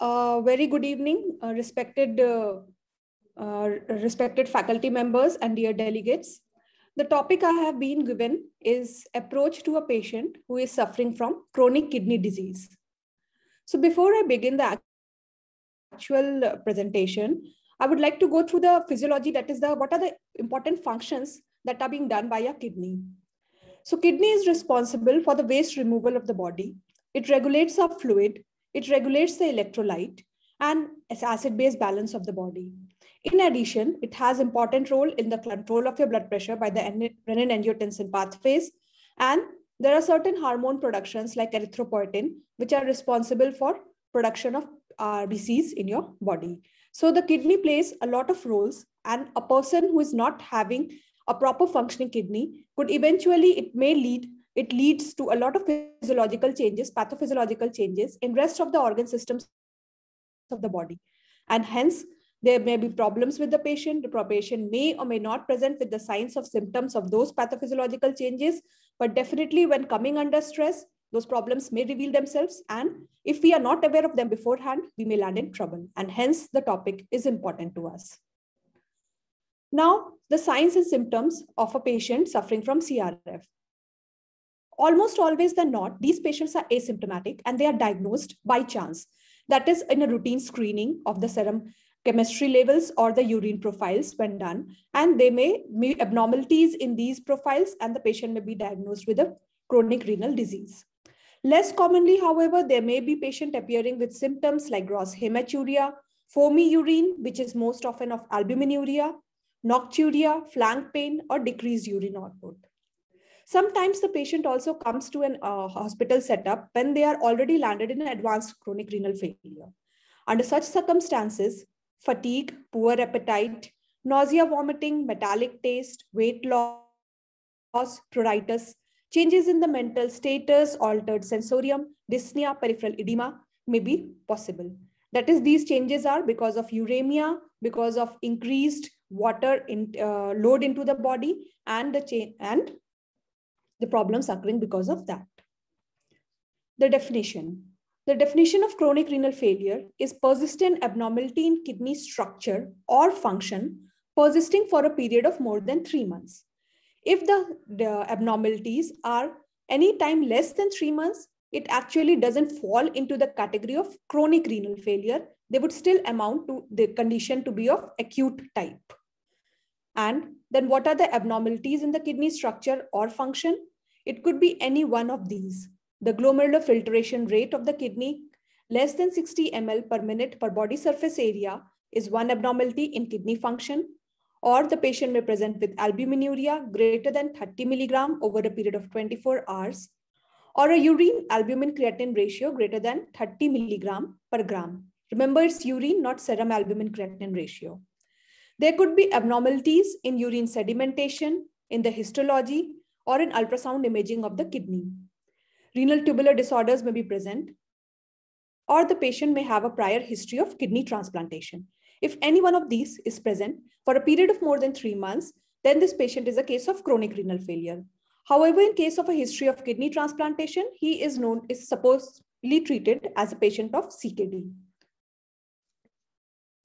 Uh, very good evening, uh, respected, uh, uh, respected faculty members and dear delegates. The topic I have been given is approach to a patient who is suffering from chronic kidney disease. So before I begin the actual uh, presentation, I would like to go through the physiology, that is the, what are the important functions that are being done by a kidney. So kidney is responsible for the waste removal of the body. It regulates our fluid it regulates the electrolyte and acid-base balance of the body. In addition, it has important role in the control of your blood pressure by the renin-angiotensin pathways. And there are certain hormone productions like erythropoietin, which are responsible for production of RBCs uh, in your body. So the kidney plays a lot of roles and a person who is not having a proper functioning kidney could eventually, it may lead it leads to a lot of physiological changes, pathophysiological changes in rest of the organ systems of the body. And hence, there may be problems with the patient. The patient may or may not present with the signs of symptoms of those pathophysiological changes, but definitely when coming under stress, those problems may reveal themselves. And if we are not aware of them beforehand, we may land in trouble. And hence, the topic is important to us. Now, the signs and symptoms of a patient suffering from CRF almost always than not, these patients are asymptomatic and they are diagnosed by chance. That is in a routine screening of the serum chemistry levels or the urine profiles when done. And they may be abnormalities in these profiles and the patient may be diagnosed with a chronic renal disease. Less commonly, however, there may be patient appearing with symptoms like gross hematuria, foamy urine, which is most often of albuminuria, nocturia, flank pain, or decreased urine output. Sometimes the patient also comes to an uh, hospital setup when they are already landed in an advanced chronic renal failure. Under such circumstances, fatigue, poor appetite, nausea, vomiting, metallic taste, weight loss, pruritus, changes in the mental status, altered sensorium, dyspnea, peripheral edema may be possible. That is, these changes are because of uremia, because of increased water in, uh, load into the body, and the and the problems occurring because of that. The definition. The definition of chronic renal failure is persistent abnormality in kidney structure or function persisting for a period of more than three months. If the, the abnormalities are any time less than three months, it actually doesn't fall into the category of chronic renal failure. They would still amount to the condition to be of acute type. And then what are the abnormalities in the kidney structure or function? It could be any one of these. The glomerular filtration rate of the kidney less than 60 ml per minute per body surface area is one abnormality in kidney function or the patient may present with albuminuria greater than 30 milligram over a period of 24 hours or a urine albumin creatinine ratio greater than 30 milligram per gram. Remember, it's urine, not serum albumin creatinine ratio. There could be abnormalities in urine sedimentation, in the histology, or in ultrasound imaging of the kidney. Renal tubular disorders may be present, or the patient may have a prior history of kidney transplantation. If any one of these is present for a period of more than three months, then this patient is a case of chronic renal failure. However, in case of a history of kidney transplantation, he is known is supposedly treated as a patient of CKD.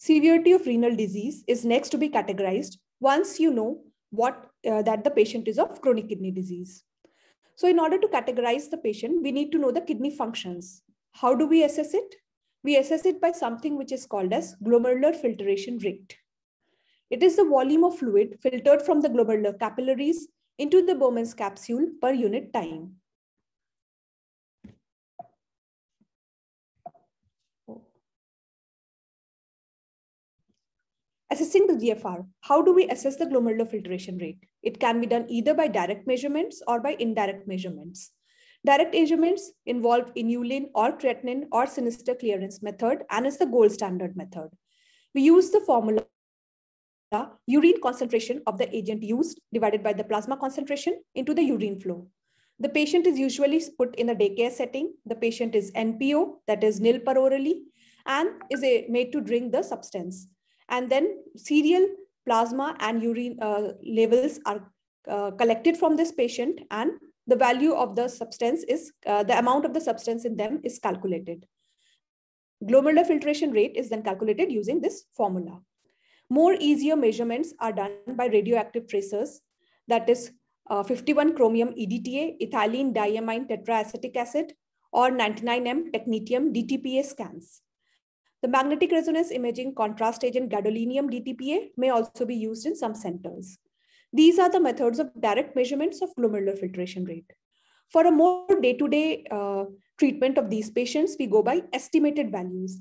Severity of renal disease is next to be categorized once you know what uh, that the patient is of chronic kidney disease. So in order to categorize the patient, we need to know the kidney functions. How do we assess it? We assess it by something which is called as glomerular filtration rate. It is the volume of fluid filtered from the glomerular capillaries into the Bowman's capsule per unit time. Assessing the GFR, how do we assess the glomerular filtration rate? It can be done either by direct measurements or by indirect measurements. Direct measurements involve inulin or creatinine or sinister clearance method and is the gold standard method. We use the formula urine concentration of the agent used divided by the plasma concentration into the urine flow. The patient is usually put in a daycare setting. The patient is NPO, that is nil per orally, and is a, made to drink the substance. And then serial plasma and urine uh, levels are uh, collected from this patient and the value of the substance is, uh, the amount of the substance in them is calculated. Glomerular filtration rate is then calculated using this formula. More easier measurements are done by radioactive tracers, that is uh, 51 chromium EDTA, ethylene diamine tetraacetic acid, or 99M technetium DTPA scans. The magnetic resonance imaging contrast agent gadolinium DTPA may also be used in some centers. These are the methods of direct measurements of glomerular filtration rate. For a more day-to-day -day, uh, treatment of these patients, we go by estimated values.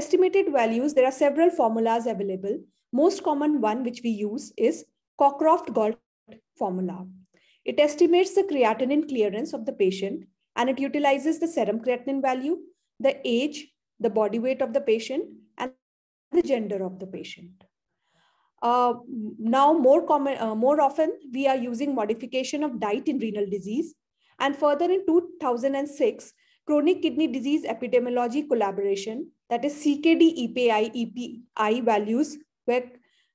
Estimated values, there are several formulas available. Most common one which we use is Cockcroft-Galt formula. It estimates the creatinine clearance of the patient and it utilizes the serum creatinine value, the age, the body weight of the patient, and the gender of the patient. Uh, now, more, common, uh, more often, we are using modification of diet in renal disease. And further in 2006, Chronic Kidney Disease Epidemiology Collaboration, that is CKD EPI, EPI values where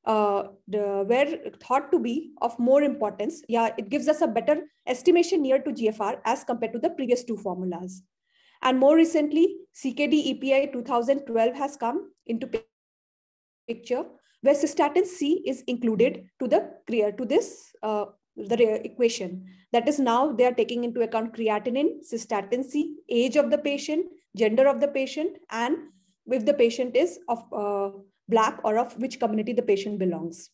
uh, the, were thought to be of more importance. Yeah, it gives us a better estimation near to GFR as compared to the previous two formulas. And more recently, CKD EPI 2012 has come into picture where cystatin C is included to the clear to this uh, the equation. That is now they are taking into account creatinine, cystatin C, age of the patient, gender of the patient, and if the patient is of uh, black or of which community the patient belongs.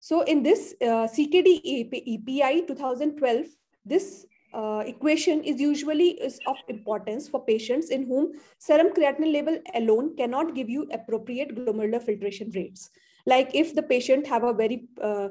So in this uh, CKD EPI 2012, this uh, equation is usually is of importance for patients in whom serum creatinine level alone cannot give you appropriate glomerular filtration rates. Like if the patient have a very uh,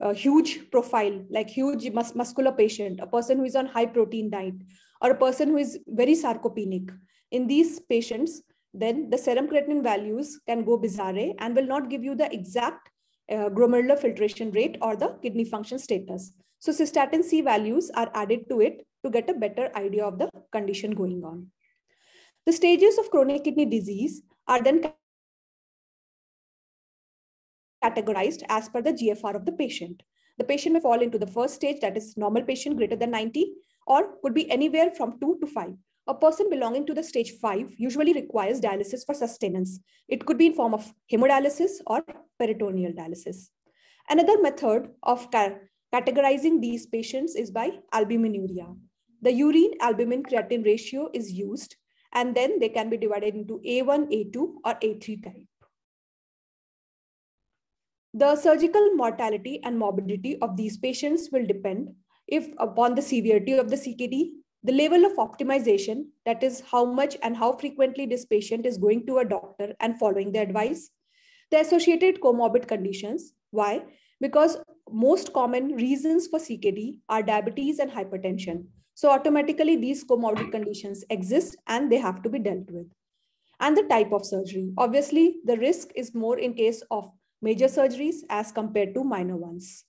a huge profile, like huge mus muscular patient, a person who is on high protein diet, or a person who is very sarcopenic. In these patients, then the serum creatinine values can go bizarre and will not give you the exact uh, glomerular filtration rate or the kidney function status. So cystatin C values are added to it to get a better idea of the condition going on. The stages of chronic kidney disease are then categorized as per the GFR of the patient. The patient may fall into the first stage, that is normal patient greater than 90, or could be anywhere from 2 to 5. A person belonging to the stage 5 usually requires dialysis for sustenance. It could be in form of hemodialysis or peritoneal dialysis. Another method of Categorizing these patients is by albuminuria. The urine albumin creatinine ratio is used and then they can be divided into A1, A2 or A3 type. The surgical mortality and morbidity of these patients will depend if upon the severity of the CKD, the level of optimization, that is how much and how frequently this patient is going to a doctor and following the advice, the associated comorbid conditions. Why? because most common reasons for CKD are diabetes and hypertension. So automatically these comorbid conditions exist and they have to be dealt with. And the type of surgery. Obviously, the risk is more in case of major surgeries as compared to minor ones.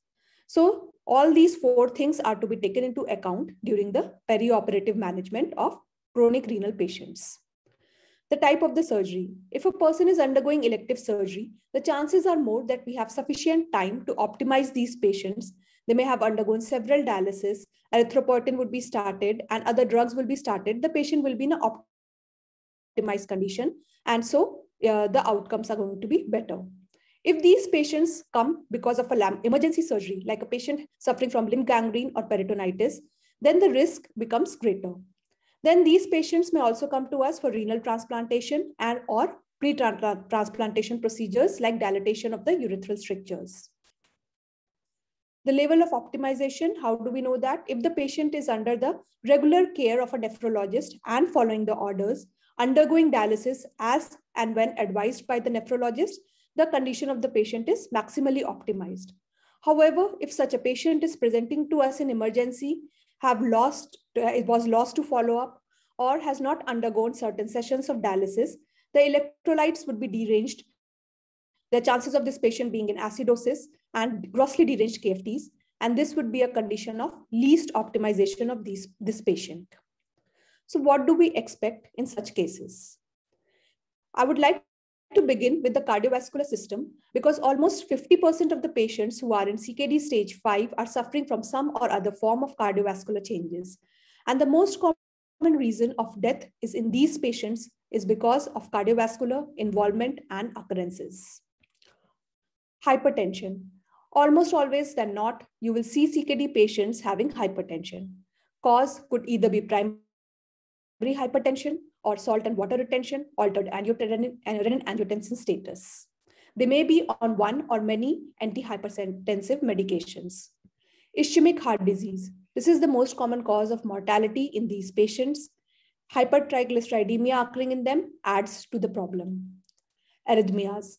So all these four things are to be taken into account during the perioperative management of chronic renal patients. The type of the surgery. If a person is undergoing elective surgery, the chances are more that we have sufficient time to optimize these patients. They may have undergone several dialysis, erythropoietin would be started, and other drugs will be started. The patient will be in an optimized condition, and so uh, the outcomes are going to be better. If these patients come because of a emergency surgery, like a patient suffering from limb gangrene or peritonitis, then the risk becomes greater. Then these patients may also come to us for renal transplantation and or pre-transplantation procedures like dilatation of the urethral strictures. The level of optimization, how do we know that? If the patient is under the regular care of a nephrologist and following the orders, undergoing dialysis as and when advised by the nephrologist, the condition of the patient is maximally optimized. However, if such a patient is presenting to us in emergency have lost, uh, it was lost to follow up or has not undergone certain sessions of dialysis, the electrolytes would be deranged. The chances of this patient being in acidosis and grossly deranged KFTs, and this would be a condition of least optimization of these, this patient. So what do we expect in such cases? I would like to begin with the cardiovascular system because almost 50% of the patients who are in CKD stage 5 are suffering from some or other form of cardiovascular changes. And the most common reason of death is in these patients is because of cardiovascular involvement and occurrences. Hypertension. Almost always than not, you will see CKD patients having hypertension. Cause could either be primary hypertension, or salt and water retention, altered angiotensin, angiotensin status. They may be on one or many antihypertensive medications. Ischemic heart disease. This is the most common cause of mortality in these patients. Hypertriglyceridemia occurring in them adds to the problem. Arrhythmias.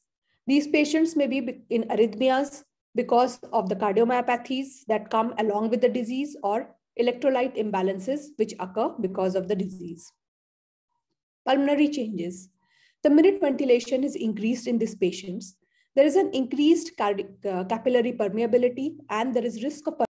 These patients may be in arrhythmias because of the cardiomyopathies that come along with the disease or electrolyte imbalances which occur because of the disease pulmonary changes. The minute ventilation is increased in these patients, there is an increased uh, capillary permeability and there is risk of